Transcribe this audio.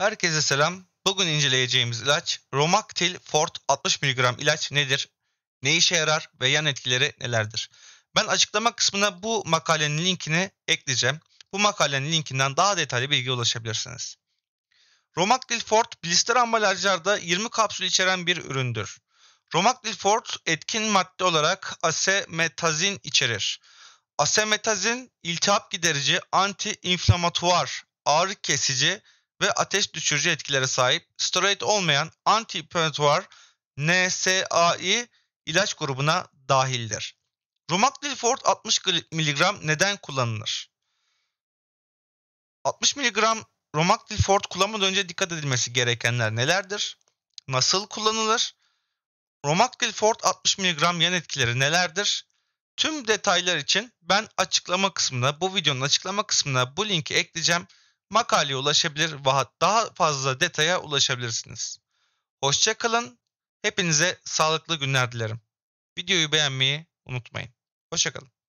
Herkese selam. Bugün inceleyeceğimiz ilaç Romaktil Fort 60 mg ilaç nedir? Ne işe yarar ve yan etkileri nelerdir? Ben açıklama kısmına bu makalenin linkini ekleyeceğim. Bu makalenin linkinden daha detaylı bilgi ulaşabilirsiniz. Romaktil Fort blister ambalajlarda 20 kapsül içeren bir üründür. Romaktil Fort etkin madde olarak asemetazin içerir. Asemetazin iltihap giderici, anti-inflamatuar, ağrı kesici, ve ateş düşürücü etkilere sahip steroid olmayan antiinflamatuar NSAI ilaç grubuna dahildir. Romagliflozin 60 mg neden kullanılır? 60 mg Romagliflozin kullanmadan önce dikkat edilmesi gerekenler nelerdir? Nasıl kullanılır? Romagliflozin 60 mg yan etkileri nelerdir? Tüm detaylar için ben açıklama kısmına, bu videonun açıklama kısmına bu linki ekleyeceğim makaleye ulaşabilir ve daha fazla detaya ulaşabilirsiniz. Hoşçakalın. Hepinize sağlıklı günler dilerim. Videoyu beğenmeyi unutmayın. Hoşçakalın.